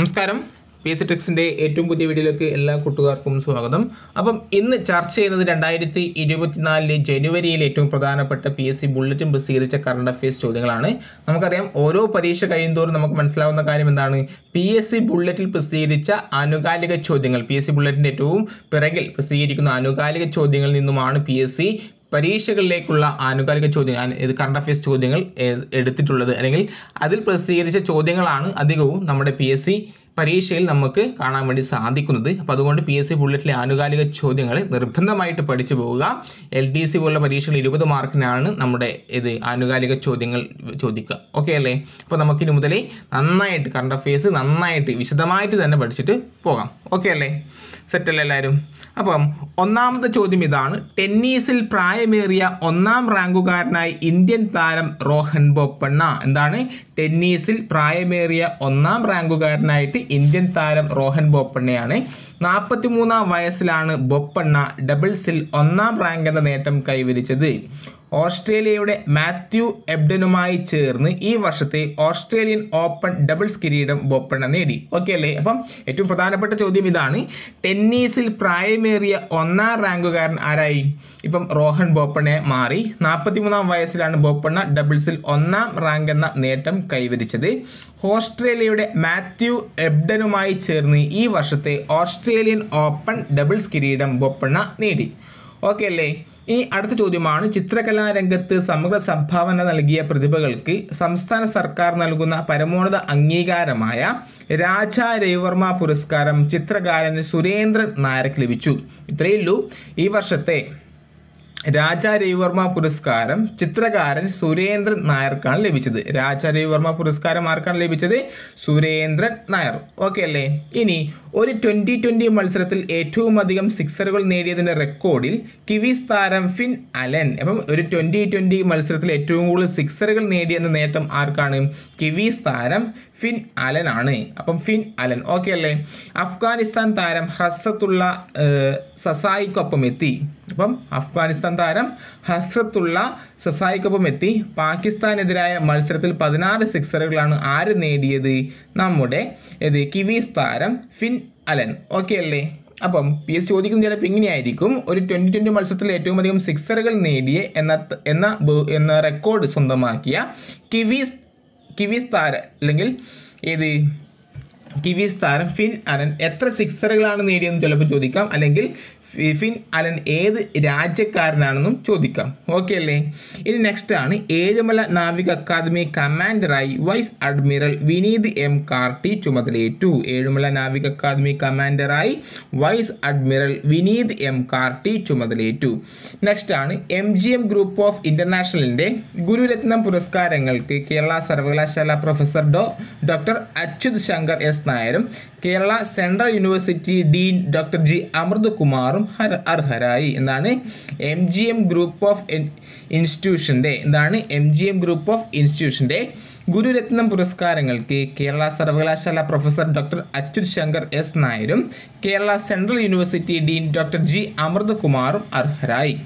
നമസ്കാരം P S ടെക്സിൻ്റെ ഏറ്റവും പുതിയ വീഡിയോയിലേക്ക് എല്ലാ കൂട്ടുകാർക്കും സ്വാഗതം അപ്പം ഇന്ന് ചർച്ച ചെയ്യുന്നത് രണ്ടായിരത്തി ഇരുപത്തിനാലിലെ ജനുവരിയിൽ ഏറ്റവും പ്രധാനപ്പെട്ട പി എസ് സി ബുള്ളറ്റും പ്രസിദ്ധീകരിച്ച കറണ്ട് അഫയേഴ്സ് ചോദ്യങ്ങളാണ് നമുക്കറിയാം ഓരോ പരീക്ഷ കഴിയുന്നതോറും നമുക്ക് മനസ്സിലാവുന്ന കാര്യം എന്താണ് പി എസ് സി ബുള്ളറ്റിൽ പ്രസിദ്ധീകരിച്ച ആനുകാലിക ചോദ്യങ്ങൾ പി എസ് സി ബുള്ളറ്റിൻ്റെ ഏറ്റവും പിറകിൽ പ്രസിദ്ധീകരിക്കുന്ന ആനുകാലിക ചോദ്യങ്ങളിൽ നിന്നുമാണ് പി എസ് സി പരീക്ഷകളിലേക്കുള്ള ആനുകാലിക ചോദ്യങ്ങൾ ഇത് കറണ്ട് അഫയേഴ്സ് ചോദ്യങ്ങൾ എടുത്തിട്ടുള്ളത് അല്ലെങ്കിൽ അതിൽ പ്രസിദ്ധീകരിച്ച ചോദ്യങ്ങളാണ് അധികവും നമ്മുടെ പി എസ് സി പരീക്ഷയിൽ നമുക്ക് കാണാൻ വേണ്ടി സാധിക്കുന്നത് അപ്പോൾ അതുകൊണ്ട് പി എസ് സി ബുള്ളറ്റിലെ ആനുകാലിക ചോദ്യങ്ങൾ നിർബന്ധമായിട്ട് പഠിച്ചു പോവുക എൽ ഡി സി പോലുള്ള പരീക്ഷകൾ ഇരുപത് മാർക്കിനാണ് നമ്മുടെ ഇത് ആനുകാലിക ചോദ്യങ്ങൾ ചോദിക്കുക ഓക്കെ അല്ലേ അപ്പോൾ നമുക്കിനി മുതലേ നന്നായിട്ട് കറണ്ട് അഫയേഴ്സ് നന്നായിട്ട് വിശദമായിട്ട് തന്നെ പഠിച്ചിട്ട് പോകാം ഓക്കെ അല്ലേ സെറ്റല്ലേ എല്ലാവരും അപ്പം ഒന്നാമത്തെ ചോദ്യം ഇതാണ് ടെന്നീസിൽ പ്രായമേറിയ ഒന്നാം റാങ്കുകാരനായി ഇന്ത്യൻ താരം റോഹൻ ബോപ്പണ്ണ എന്താണ് ടെന്നീസിൽ പ്രായമേറിയ ഒന്നാം റാങ്കുകാരനായിട്ട് ഇന്ത്യൻ താരം റോഹൻ നാൽപ്പത്തി മൂന്നാം വയസ്സിലാണ് ബൊപ്പണ്ണ ഡബിൾസിൽ ഒന്നാം റാങ്ക് എന്ന നേട്ടം കൈവരിച്ചത് ഓസ്ട്രേലിയയുടെ മാത്യു എബ്ഡനുമായി ചേർന്ന് ഈ വർഷത്തെ ഓസ്ട്രേലിയൻ ഓപ്പൺ ഡബിൾസ് കിരീടം ബൊപ്പണ്ണ നേടി ഓക്കെ അല്ലേ അപ്പം ഏറ്റവും പ്രധാനപ്പെട്ട ചോദ്യം ഇതാണ് ടെന്നീസിൽ പ്രായമേറിയ ഒന്നാം റാങ്കുകാരൻ ആരായി ഇപ്പം റോഹൻ ബോപ്പണ്ണെ മാറി നാൽപ്പത്തിമൂന്നാം വയസ്സിലാണ് ബോപ്പണ്ണ ഡബിൾസിൽ ഒന്നാം റാങ്ക് എന്ന നേട്ടം കൈവരിച്ചത് ഓസ്ട്രേലിയയുടെ മാത്യു എബ്ഡനുമായി ചേർന്ന് ഈ വർഷത്തെ ഓസ്ട്രേലിയൻ ഓപ്പൺ ഡബിൾസ് കിരീടം ബൊപ്പണ്ണ നേടി ഓക്കെ അല്ലേ ഇനി അടുത്ത ചോദ്യമാണ് ചിത്രകലാരംഗത്ത് സമഗ്ര സംഭാവന നൽകിയ പ്രതിഭകൾക്ക് സംസ്ഥാന സർക്കാർ നൽകുന്ന പരമോന്നത അംഗീകാരമായ രാജാ രവിവർമ്മ പുരസ്കാരം ചിത്രകാരൻ സുരേന്ദ്രൻ നായർക്ക് ലഭിച്ചു ഇത്രയുള്ളൂ ഈ വർഷത്തെ രാജാ രവിവർമ്മ പുരസ്കാരം ചിത്രകാരൻ സുരേന്ദ്രൻ നായർക്കാണ് ലഭിച്ചത് രാജാ രവിവർമ്മ പുരസ്കാരം ആർക്കാണ് ലഭിച്ചത് സുരേന്ദ്രൻ നായർ ഓക്കെ അല്ലേ ഇനി ഒരു ട്വൻ്റി ട്വൻ്റി മത്സരത്തിൽ ഏറ്റവും അധികം സിക്സറുകൾ നേടിയതിൻ്റെ റെക്കോർഡിൽ കിവീസ് താരം ഫിൻ അലൻ അപ്പം ഒരു ട്വൻ്റി ട്വൻ്റി മത്സരത്തിൽ ഏറ്റവും കൂടുതൽ സിക്സറുകൾ നേടിയെന്ന നേട്ടം ആർക്കാണ് കിവീസ് താരം ഫിൻ അലൻ ആണ് അപ്പം ഫിൻ അലൻ ഓക്കെ അല്ലേ അഫ്ഗാനിസ്ഥാൻ താരം ഹസത്തുള്ള സസായിക്കൊപ്പം എത്തി അപ്പം അഫ്ഗാനിസ്ഥാൻ താരം ഹസ്രത്തുള്ള സസായിക്കൊപ്പം എത്തി പാകിസ്ഥാനെതിരായ മത്സരത്തിൽ പതിനാറ് സിക്സറുകളാണ് ആര് നേടിയത് നമ്മുടെ ഇത് കിവീസ് താരം ഫിൻ അലൻ ഓക്കെ അല്ലേ അപ്പം പി എസ് ചോദിക്കുന്നത് ചിലപ്പോൾ ഇങ്ങനെയായിരിക്കും ഒരു ട്വൻറ്റി ട്വൻറ്റി മത്സരത്തിൽ ഏറ്റവും അധികം സിക്സറുകൾ നേടിയ എന്ന എന്ന എന്ന റെക്കോർഡ് സ്വന്തമാക്കിയ കിവീസ് കിവീസ് താരം അല്ലെങ്കിൽ ഏത് കിവീസ് താരം ഫിൻ അലൻ എത്ര സിക്സറുകളാണ് നേടിയതെന്ന് ചിലപ്പോൾ ചോദിക്കാം അല്ലെങ്കിൽ ഫിഫിൻ അലൻ ഏത് രാജ്യക്കാരനാണെന്നും ചോദിക്കാം ഓക്കെ അല്ലേ ഇനി നെക്സ്റ്റ് ആണ് ഏഴുമല നാവിക അക്കാദമി കമാൻഡറായി vice admiral Vineeth M Karthi ചുമതലയേറ്റു ഏഴുമല നാവിക അക്കാദമി കമാൻഡറായി vice admiral Vineeth M Karthi ചുമതലയേറ്റു നെക്സ്റ്റ് ആണ് M G M group of ഇൻ്റർനാഷണലിൻ്റെ ഗുരുരത്നം പുരസ്കാരങ്ങൾക്ക് കേരള സർവകലാശാല പ്രൊഫസർ ഡോ ഡോക്ടർ അച്യുത് ശങ്കർ എസ് നായരും Kerala central university dean doctor G Amrit കുമാറും നൽകാനും അർഹരായി എന്നാണ് M G M group of ഇൻസ്റ്റിറ്റ്യൂഷൻ്റെ എന്താണ് M G M group of ഇൻസ്റ്റിറ്റ്യൂഷൻ്റെ ഗുരുരത്നം പുരസ്കാരങ്ങൾക്ക് കേരള സർവകലാശാല professor doctor Achyuth Shankar S നായരും Kerala central university dean doctor G അമൃതകുമാറും അർഹരായി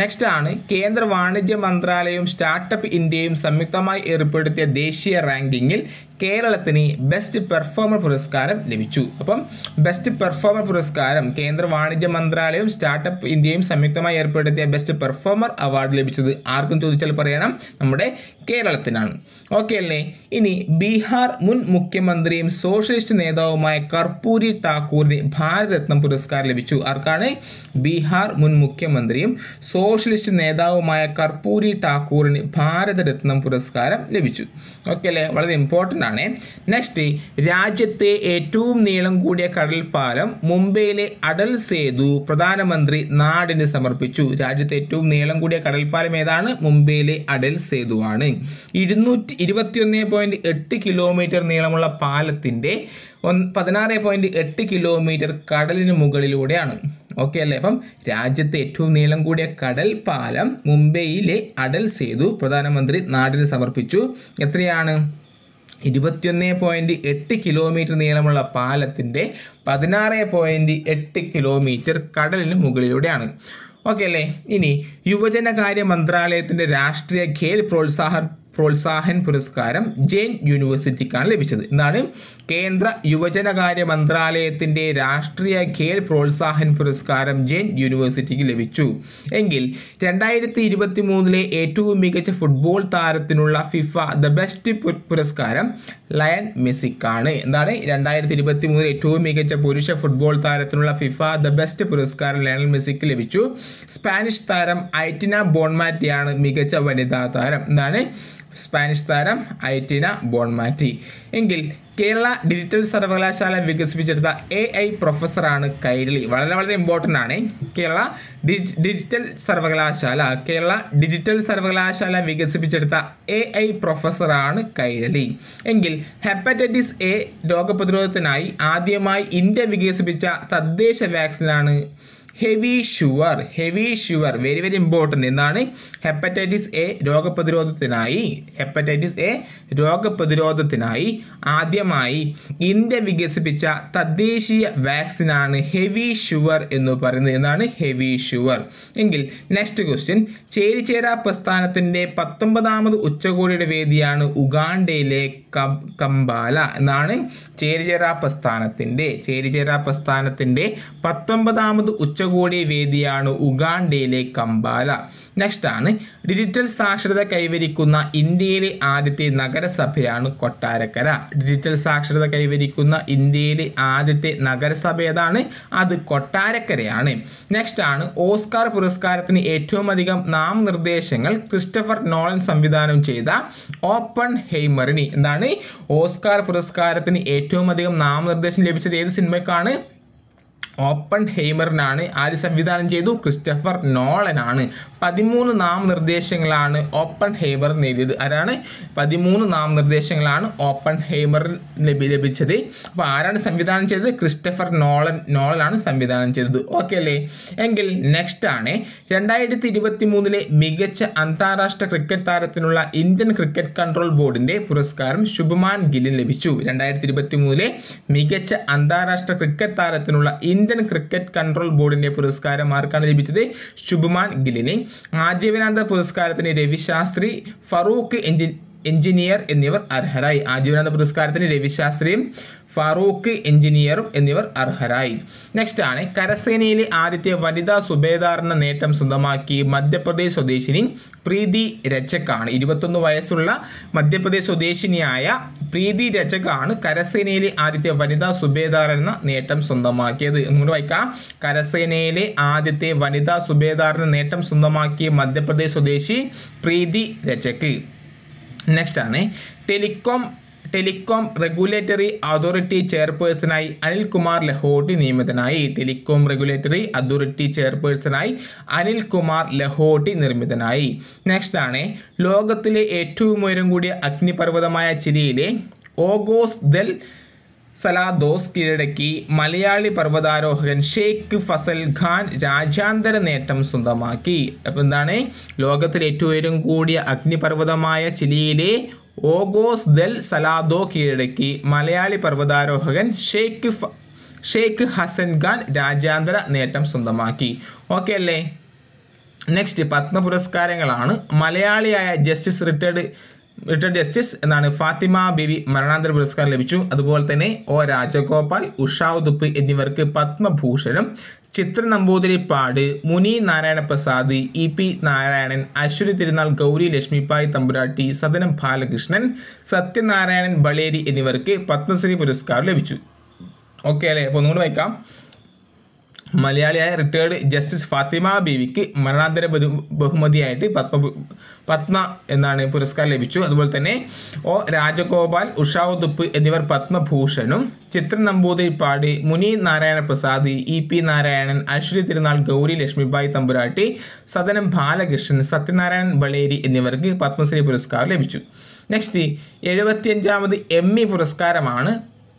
നെക്സ്റ്റ് ആണ് കേന്ദ്ര വാണിജ്യ മന്ത്രാലയവും സ്റ്റാർട്ടപ്പ് ഇന്ത്യയും സംയുക്തമായി ഏർപ്പെടുത്തിയ ദേശീയ റാങ്കിങ്ങിൽ കേരളത്തിന് ബെസ്റ്റ് പെർഫോമർ പുരസ്കാരം ലഭിച്ചു അപ്പം ബെസ്റ്റ് പെർഫോമർ പുരസ്കാരം കേന്ദ്ര വാണിജ്യ മന്ത്രാലയവും സ്റ്റാർട്ടപ്പ് ഇന്ത്യയും സംയുക്തമായി ഏർപ്പെടുത്തിയ ബെസ്റ്റ് പെർഫോമർ അവാർഡ് ലഭിച്ചത് ആർക്കും ചോദിച്ചാൽ പറയണം നമ്മുടെ കേരളത്തിനാണ് ഓക്കെ അല്ലേ ഇനി ബീഹാർ മുൻ മുഖ്യമന്ത്രിയും സോഷ്യലിസ്റ്റ് നേതാവുമായ കർപ്പൂരി ഠാക്കൂറിന് ഭാരതരത്നം പുരസ്കാരം ലഭിച്ചു ആർക്കാണ് ബീഹാർ മുൻ മുഖ്യമന്ത്രിയും സോഷ്യലിസ്റ്റ് നേതാവുമായ കർപ്പൂരി ഠാക്കൂറിന് ഭാരതരത്നം പുരസ്കാരം ലഭിച്ചു ഓക്കെ അല്ലേ വളരെ ഇമ്പോർട്ടൻ്റ് ആണ് നെക്സ്റ്റ് രാജ്യത്തെ ഏറ്റവും നീളം കൂടിയ കടൽ പാലം മുംബൈയിലെ അടൽ സേതു പ്രധാനമന്ത്രി നാടിന് സമർപ്പിച്ചു രാജ്യത്തെ ഏറ്റവും നീളം കൂടിയ കടൽ പാലം ഏതാണ് മുംബൈയിലെ അടൽ സേതു ആണ് ഇരുന്നൂറ്റി ഇരുപത്തിയൊന്ന് എട്ട് കിലോമീറ്റർ നീളമുള്ള പാലത്തിൻ്റെ പതിനാറ് പോയിന്റ് എട്ട് കിലോമീറ്റർ കടലിന് മുകളിലൂടെയാണ് ഓക്കെ അല്ലേ അപ്പം രാജ്യത്തെ ഏറ്റവും നീളം കൂടിയ കടൽ പാലം മുംബൈയിലെ അടൽ സേതു പ്രധാനമന്ത്രി നാടിന് സമർപ്പിച്ചു എത്രയാണ് ഇരുപത്തിയൊന്ന് പോയിൻറ്റ് എട്ട് കിലോമീറ്റർ നീളമുള്ള പാലത്തിൻ്റെ പതിനാറ് പോയിൻറ്റ് എട്ട് കിലോമീറ്റർ കടലിന് മുകളിലൂടെയാണ് ഓക്കെ അല്ലേ ഇനി യുവജനകാര്യ മന്ത്രാലയത്തിൻ്റെ രാഷ്ട്രീയ ഖേൽ പ്രോത്സാഹ പ്രോത്സാഹൻ പുരസ്കാരം ജെയിൻ യൂണിവേഴ്സിറ്റിക്കാണ് ലഭിച്ചത് എന്നാണ് കേന്ദ്ര യുവജനകാര്യ മന്ത്രാലയത്തിൻ്റെ രാഷ്ട്രീയ ഖേൽ പ്രോത്സാഹൻ പുരസ്കാരം ജെയിൻ യൂണിവേഴ്സിറ്റിക്ക് ലഭിച്ചു എങ്കിൽ രണ്ടായിരത്തി ഇരുപത്തി മൂന്നിലെ ഏറ്റവും മികച്ച ഫുട്ബോൾ താരത്തിനുള്ള ഫിഫ ദ ബെസ്റ്റ് പുരസ്കാരം ലയൺ മെസ്സിക്കാണ് എന്താണ് രണ്ടായിരത്തി ഇരുപത്തി മൂന്നിൽ ഏറ്റവും മികച്ച പുരുഷ ഫുട്ബോൾ താരത്തിനുള്ള ഫിഫ ദ ബെസ്റ്റ് പുരസ്കാരം ലയൺ മെസ്സിക്ക് ലഭിച്ചു സ്പാനിഷ് താരം ഐറ്റിന ബോൺമാറ്റിയാണ് മികച്ച വനിതാ താരം എന്താണ് സ്പാനിഷ് താരം ഐറ്റിന ബോൺമാറ്റി എങ്കിൽ കേരള ഡിജിറ്റൽ സർവകലാശാല വികസിപ്പിച്ചെടുത്ത എ ഐ പ്രൊഫസറാണ് കൈരളി വളരെ വളരെ ഇമ്പോർട്ടൻ്റ് ആണ് കേരള ഡിജിറ്റൽ സർവകലാശാല കേരള ഡിജിറ്റൽ സർവകലാശാല വികസിപ്പിച്ചെടുത്ത എ ഐ പ്രൊഫസറാണ് കൈരളി എങ്കിൽ ഹെപ്പറ്റൈറ്റിസ് എ രോഗപ്രതിരോധത്തിനായി ആദ്യമായി ഇന്ത്യ വികസിപ്പിച്ച തദ്ദേശ വാക്സിനാണ് Havisure Havisure very very important എന്നാണ് ഹെപ്പറ്റൈറ്റിസ് എ രോഗപ്രതിരോധത്തിനായി ഹെപ്പറ്റൈറ്റിസ് എ രോഗപ്രതിരോധത്തിനായി ആദ്യമായി ഇന്ത്യ വികസിപ്പിച്ച തദ്ദേശീയ വാക്സിനാണ് ഹെവി ഷുവർ എന്ന് പറയുന്നത് എന്നാണ് ഹെവി ഷുവർ എങ്കിൽ നെക്സ്റ്റ് ക്വസ്റ്റ്യൻ ചേരിചേര പ്രസ്ഥാനത്തിൻ്റെ പത്തൊമ്പതാമത് ഉച്ചകോടിയുടെ വേദിയാണ് ഉഗാണ്ടയിലെ കമ്പാല എന്നാണ് ചേരിചേരാ പ്രസ്ഥാനത്തിൻ്റെ ചേരിചേരാ പ്രസ്ഥാനത്തിൻ്റെ പത്തൊമ്പതാമത് ഉച്ച കൂടിയ വേദിയാണ് ഉഗാണ്ടയിലെ കമ്പാല നെക്സ്റ്റ് ആണ് ഡിജിറ്റൽ സാക്ഷരത കൈവരിക്കുന്ന ഇന്ത്യയിലെ ആദ്യത്തെ നഗരസഭയാണ് കൊട്ടാരക്കര ഡിജിറ്റൽ സാക്ഷരത കൈവരിക്കുന്ന ഇന്ത്യയിലെ ആദ്യത്തെ നഗരസഭ ഏതാണ് അത് കൊട്ടാരക്കരയാണ് നെക്സ്റ്റ് ആണ് ഓസ്കാർ പുരസ്കാരത്തിന് ഏറ്റവും അധികം നാമനിർദ്ദേശങ്ങൾ ക്രിസ്റ്റഫർ നോളൻ സംവിധാനം ചെയ്ത ഓപ്പൺ ഹെയ്മറിനി എന്താണ് ഓസ്കാർ പുരസ്കാരത്തിന് ഏറ്റവും അധികം നാമനിർദ്ദേശം ലഭിച്ചത് ഏത് സിനിമയ്ക്കാണ് ഓപ്പൺ ഹെയ്മറിനാണ് ആര് സംവിധാനം ചെയ്തു ക്രിസ്റ്റഫർ നോളനാണ് പതിമൂന്ന് നാമനിർദ്ദേശങ്ങളാണ് ഓപ്പൺ ഹെയ്മർ നേടിയത് ആരാണ് പതിമൂന്ന് നാമനിർദ്ദേശങ്ങളാണ് ഓപ്പൺ ഹെയ്മറിന് ലഭിച്ചത് അപ്പോൾ ആരാണ് സംവിധാനം ചെയ്തത് ക്രിസ്റ്റഫർ നോളൻ നോളനാണ് സംവിധാനം ചെയ്തത് ഓക്കെ അല്ലേ എങ്കിൽ നെക്സ്റ്റ് ആണ് രണ്ടായിരത്തി ഇരുപത്തി മൂന്നിലെ മികച്ച അന്താരാഷ്ട്ര ക്രിക്കറ്റ് താരത്തിനുള്ള ഇന്ത്യൻ ക്രിക്കറ്റ് കൺട്രോൾ ബോർഡിൻ്റെ പുരസ്കാരം ശുഭമാൻ ഗില്ലിന് ലഭിച്ചു രണ്ടായിരത്തി ഇരുപത്തി മൂന്നിലെ മികച്ച അന്താരാഷ്ട്ര ക്രിക്കറ്റ് താരത്തിനുള്ള ഇന്ത്യൻ ഇന്ത്യൻ ക്രിക്കറ്റ് കൺട്രോൾ ബോർഡിന്റെ പുരസ്കാരം ആർക്കാണ് ലഭിച്ചത് ശുഭ്മാൻ ഗില്ലിനെ ആജീവനാന്ത പുരസ്കാരത്തിന് രവിശാസ്ത്രി ഫറൂഖ് എഞ്ചിൻ എഞ്ചിനീയർ എന്നിവർ അർഹരായി ആജീവനാന്ത പുരസ്കാരത്തിന് രവിശാസ്ത്രിയും ഫാറൂഖ് എഞ്ചിനീയറും എന്നിവർ അർഹരായി നെക്സ്റ്റ് ആണ് കരസേനയിലെ ആദ്യത്തെ വനിതാ സുബേദാറിന് നേട്ടം സ്വന്തമാക്കി മധ്യപ്രദേശ് സ്വദേശിനി പ്രീതി രചക്കാണ് ഇരുപത്തൊന്ന് വയസ്സുള്ള മധ്യപ്രദേശ് സ്വദേശിനിയായ പ്രീതി രചകാണ് കരസേനയിലെ ആദ്യത്തെ വനിതാ സുബേദാർ എന്ന നേട്ടം സ്വന്തമാക്കിയത് ഒന്നുകൂടി വായിക്കാം കരസേനയിലെ ആദ്യത്തെ വനിതാ സുബേദാറിന് നേട്ടം സ്വന്തമാക്കിയ മധ്യപ്രദേശ് സ്വദേശി പ്രീതി രചക്ക് നെക്സ്റ്റ് ആണ് ടെലികോം ടെലികോം റെഗുലേറ്ററി അതോറിറ്റി ചെയർപേഴ്സണായി അനിൽകുമാർ ലഹോട്ടി നിയമിതനായി ടെലികോം റെഗുലേറ്ററി അതോറിറ്റി ചെയർപേഴ്സണായി അനിൽകുമാർ ലഹോട്ടി നിർമ്മിതനായി നെക്സ്റ്റ് ആണ് ലോകത്തിലെ ഏറ്റവും ഉയരം കൂടിയ അഗ്നിപർവ്വതമായ ചിലിയിലെ ഓഗോസ് ദൽ സലാദോസ് കീഴടക്കി മലയാളി പർവ്വതാരോഹകൻ ഷെയ്ഖ് ഫസൽ ഖാൻ രാജ്യാന്തര നേട്ടം സ്വന്തമാക്കി അപ്പം എന്താണ് ലോകത്തിലെ ഏറ്റവും ഉയരം കൂടിയ അഗ്നിപർവ്വതമായ ചിലിയിലെ ഓഗോസ് ദൽ സലാദോ കീഴടക്കി മലയാളി പർവ്വതാരോഹകൻ ഷെയ്ഖ് ഷെയ്ഖ് ഹസൻ ഖാൻ രാജ്യാന്തര നേട്ടം സ്വന്തമാക്കി ഓക്കെ അല്ലേ നെക്സ്റ്റ് പത്മ പുരസ്കാരങ്ങളാണ് മലയാളിയായ ജസ്റ്റിസ് റിട്ടയർഡ് റിട്ടയർഡ് ജസ്റ്റിസ് എന്നാണ് ഫാത്തിമ ബിവി മരണാന്തര പുരസ്കാരം ലഭിച്ചു അതുപോലെ തന്നെ ഒ രാജഗോപാൽ ഉഷാവ് എന്നിവർക്ക് പത്മഭൂഷണം ചിത്ര നമ്പൂതിരിപ്പാട് മുനി നാരായണ പ്രസാദ് ഇ പി നാരായണൻ അശ്വരി തിരുനാൾ ഗൗരി ലക്ഷ്മിഭായ് തമ്പുരാട്ടി സദനം ബാലകൃഷ്ണൻ സത്യനാരായണൻ ബളേരി എന്നിവർക്ക് പത്മശ്രീ പുരസ്കാരം ലഭിച്ചു ഓക്കെ അല്ലേ അപ്പോൾ ഒന്നുകൂടെ വായിക്കാം മലയാളിയായ റിട്ടയേർഡ് ജസ്റ്റിസ് ഫാത്തിമ ബീവിക്ക് മരണാന്തര ബഹുമതിയായിട്ട് പത്മ പത്മ എന്നാണ് പുരസ്കാരം ലഭിച്ചു അതുപോലെ തന്നെ ഒ രാജഗോപാൽ ഉഷാവുതുപ്പ് എന്നിവർ പത്മഭൂഷണും ചിത്ര നമ്പൂതിരിപ്പാട് മുനി നാരായണ പ്രസാദ് ഇ പി നാരായണൻ അശ്വരി തിരുനാൾ ഗൗരി ലക്ഷ്മിബായി തമ്പുരാട്ടി സദനം ബാലകൃഷ്ണൻ സത്യനാരായണൻ ബളേരി എന്നിവർക്ക് പത്മശ്രീ പുരസ്കാരം ലഭിച്ചു നെക്സ്റ്റ് എഴുപത്തിയഞ്ചാമത് എം ഇ e പുരസ്കാരമാണ്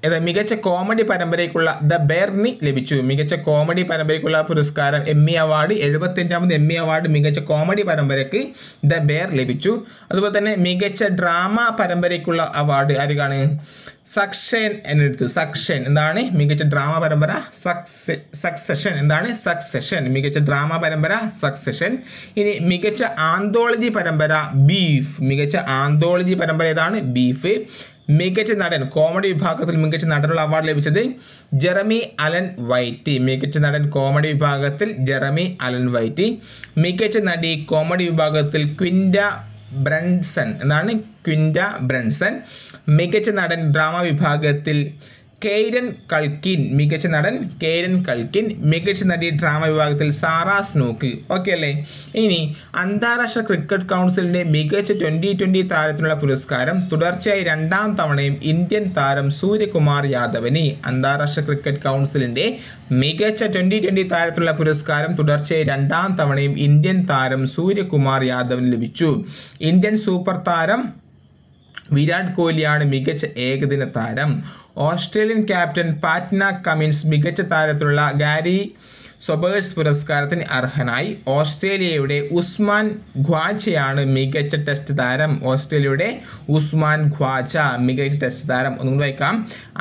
ഇത് മികച്ച കോമഡി പരമ്പരയ്ക്കുള്ള ദ ബെർണി ലഭിച്ചു മികച്ച കോമഡി പരമ്പരയ്ക്കുള്ള പുരസ്കാരം എമ്മി അവാർഡ് എഴുപത്തഞ്ചാമത് എമ്മി അവാർഡ് മികച്ച കോമഡി പരമ്പരയ്ക്ക് ദ ബെയർ ലഭിച്ചു അതുപോലെ തന്നെ മികച്ച ഡ്രാമ പരമ്പരയ്ക്കുള്ള അവാർഡ് ആരുകാണ് സക്ഷൻ എന്നെടുത്തു സക്ഷൻ എന്താണ് മികച്ച ഡ്രാമ പരമ്പര സക്സെ സക്സഷൻ എന്താണ് സക്സഷൻ മികച്ച ഡ്രാമ പരമ്പര സക്സഷൻ ഇനി മികച്ച ആന്തോളജി പരമ്പര ബീഫ് മികച്ച ആന്തോളജി പരമ്പര ഏതാണ് ബീഫ് മികച്ച നടൻ കോമഡി വിഭാഗത്തിൽ മികച്ച നടനുള്ള അവാർഡ് ലഭിച്ചത് ജെറമി അലൻ വൈറ്റി മികച്ച നടൻ കോമഡി വിഭാഗത്തിൽ ജെറമി അലൻ വൈറ്റി മികച്ച നടി കോമഡി വിഭാഗത്തിൽ ക്വിൻഡ ബ്രൺസൺ എന്നാണ് ക്വിൻഡ ബ്രൺസൺ മികച്ച നടൻ ഡ്രാമ വിഭാഗത്തിൽ കെയ്രൻ കൾക്കിൻ മികച്ച നടൻ കെയ്രൻ കൾക്കിൻ മികച്ച നടി ഡ്രാമ വിഭാഗത്തിൽ സാറ സ്നൂക്ക് ഓക്കെ അല്ലേ ഇനി അന്താരാഷ്ട്ര ക്രിക്കറ്റ് കൗൺസിലിൻ്റെ മികച്ച ട്വൻ്റി ട്വൻ്റി താരത്തിനുള്ള പുരസ്കാരം തുടർച്ചയായി രണ്ടാം തവണയും ഇന്ത്യൻ താരം സൂര്യകുമാർ യാദവിന് അന്താരാഷ്ട്ര ക്രിക്കറ്റ് കൗൺസിലിൻ്റെ മികച്ച ട്വൻ്റി ട്വൻ്റി താരത്തിനുള്ള പുരസ്കാരം തുടർച്ചയായി രണ്ടാം തവണയും ഇന്ത്യൻ താരം സൂര്യകുമാർ യാദവിന് ലഭിച്ചു ഇന്ത്യൻ സൂപ്പർ താരം വിരാട് കോഹ്ലിയാണ് മികച്ച ഏകദിന താരം ഓസ്ട്രേലിയൻ ക്യാപ്റ്റൻ പാറ്റ്ന കമിൻസ് മികച്ച താരത്തിലുള്ള ഗാരി സൊബേഴ്സ് പുരസ്കാരത്തിന് അർഹനായി ഓസ്ട്രേലിയയുടെ ഉസ്മാൻ ഖ്വാച്ചയാണ് മികച്ച ടെസ്റ്റ് താരം ഓസ്ട്രേലിയയുടെ ഉസ്മാൻ ഖ്വാച്ച മികച്ച ടെസ്റ്റ് താരം ഒന്നുകൂടി വായിക്കാം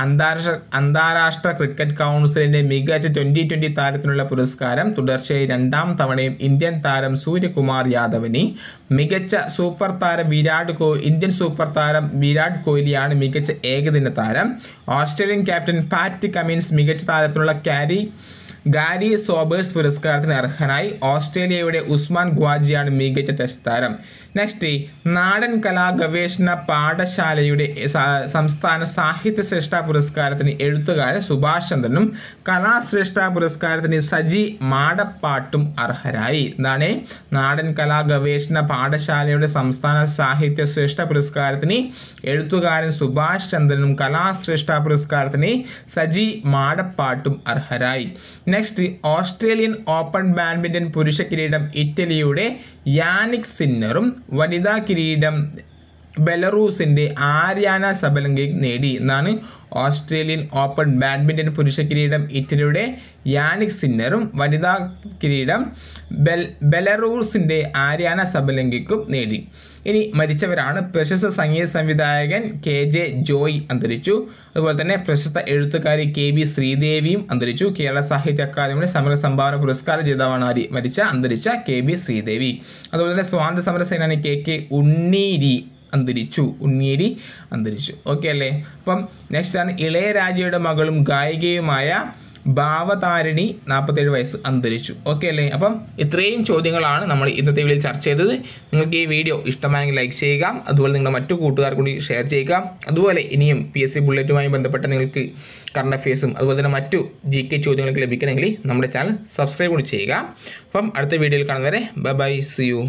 അന്താരാഷ്ട്ര അന്താരാഷ്ട്ര ക്രിക്കറ്റ് കൗൺസിലിൻ്റെ മികച്ച ട്വൻ്റി ട്വൻ്റി താരത്തിനുള്ള പുരസ്കാരം തുടർച്ചയായി രണ്ടാം തവണയും ഇന്ത്യൻ താരം സൂര്യകുമാർ യാദവിന് മികച്ച സൂപ്പർ താരം വിരാട് കോ ഇന്ത്യൻ സൂപ്പർ താരം വിരാട് കോഹ്ലിയാണ് മികച്ച ഏകദിന താരം ഓസ്ട്രേലിയൻ ക്യാപ്റ്റൻ പാറ്റ് കമിൻസ് മികച്ച താരത്തിനുള്ള ക്യാരി ഗാരി സോബേഴ്സ് പുരസ്കാരത്തിന് അർഹനായി ഓസ്ട്രേലിയയുടെ ഉസ്മാൻ ഗ്വാജിയാണ് മികച്ച ടെസ്റ്റ് താരം നെക്സ്റ്റ് നാടൻ കലാ ഗവേഷണ പാഠശാലയുടെ സംസ്ഥാന സാഹിത്യ ശ്രേഷ്ഠ പുരസ്കാരത്തിന് എഴുത്തുകാരൻ സുഭാഷ് ചന്ദ്രനും കലാശ്രേഷ്ഠ പുരസ്കാരത്തിന് സജി മാടപ്പാട്ടും അർഹരായി ഇതാണ് നാടൻ കലാ ഗവേഷണ പാഠശാലയുടെ സംസ്ഥാന സാഹിത്യ ശ്രേഷ്ഠ പുരസ്കാരത്തിന് എഴുത്തുകാരൻ സുഭാഷ് ചന്ദ്രനും കലാശ്രേഷ്ഠ പുരസ്കാരത്തിന് സജി മാടപ്പാട്ടും അർഹരായി നെക്സ്റ്റ് ഓസ്ട്രേലിയൻ ഓപ്പൺ ബാഡ്മിൻ്റൺ പുരുഷ കിരീടം ഇറ്റലിയുടെ യാനിക് സിന്നറും വനിതാ കിരീടം ബെലറൂസിൻ്റെ ആര്യാന സബലങ്കയും നേടി എന്നാണ് ഓസ്ട്രേലിയൻ ഓപ്പൺ ബാഡ്മിൻ്റൺ പുരുഷ കിരീടം ഇറ്റലിയുടെ യാനിക് സിന്നറും വനിതാ കിരീടം ബെൽ ബെലറൂസിൻ്റെ ആര്യാന സബലങ്കയ്ക്കും നേടി ഇനി മരിച്ചവരാണ് പ്രശസ്ത സംഗീത സംവിധായകൻ കെ ജെ ജോയ് അന്തരിച്ചു അതുപോലെ തന്നെ പ്രശസ്ത എഴുത്തുകാരി കെ വി ശ്രീദേവിയും അന്തരിച്ചു കേരള സാഹിത്യ അക്കാദമിയുടെ സമര സംഭാവന പുരസ്കാര ജേതാവാണ് ആരി മരിച്ച അന്തരിച്ച കെ വി ശ്രീദേവി അതുപോലെ തന്നെ സ്വാതന്ത്ര്യ സമര സേനാനി കെ കെ ഉണ്ണീരി അന്തരിച്ചു ഉണ്ണിയേരി അന്തരിച്ചു ഓക്കെ അല്ലേ അപ്പം നെക്സ്റ്റ് ആണ് ഇളയരാജയുടെ മകളും ഗായികയുമായ ഭാവതാരിണി നാൽപ്പത്തേഴ് വയസ്സ് അന്തരിച്ചു ഓക്കെ അല്ലേ അപ്പം ഇത്രയും ചോദ്യങ്ങളാണ് നമ്മൾ ഇന്നത്തെ വീഡിയോയിൽ ചർച്ച ചെയ്തത് നിങ്ങൾക്ക് ഈ വീഡിയോ ഇഷ്ടമായെങ്കിൽ ലൈക്ക് ചെയ്യുക അതുപോലെ നിങ്ങളുടെ മറ്റു കൂട്ടുകാർക്ക് കൂടി ഷെയർ ചെയ്യുക അതുപോലെ ഇനിയും പി എസ് സി ബുള്ളറ്റുമായി ബന്ധപ്പെട്ട നിങ്ങൾക്ക് കറണ്ട് അഫയേഴ്സും അതുപോലെ തന്നെ മറ്റു ജി കെ ചോദ്യങ്ങൾക്ക് ലഭിക്കണമെങ്കിൽ നമ്മുടെ ചാനൽ സബ്സ്ക്രൈബ് കൂടി ചെയ്യുക അപ്പം അടുത്ത വീഡിയോയിൽ കാണുന്നവരെ ബൈ ബൈ സി യു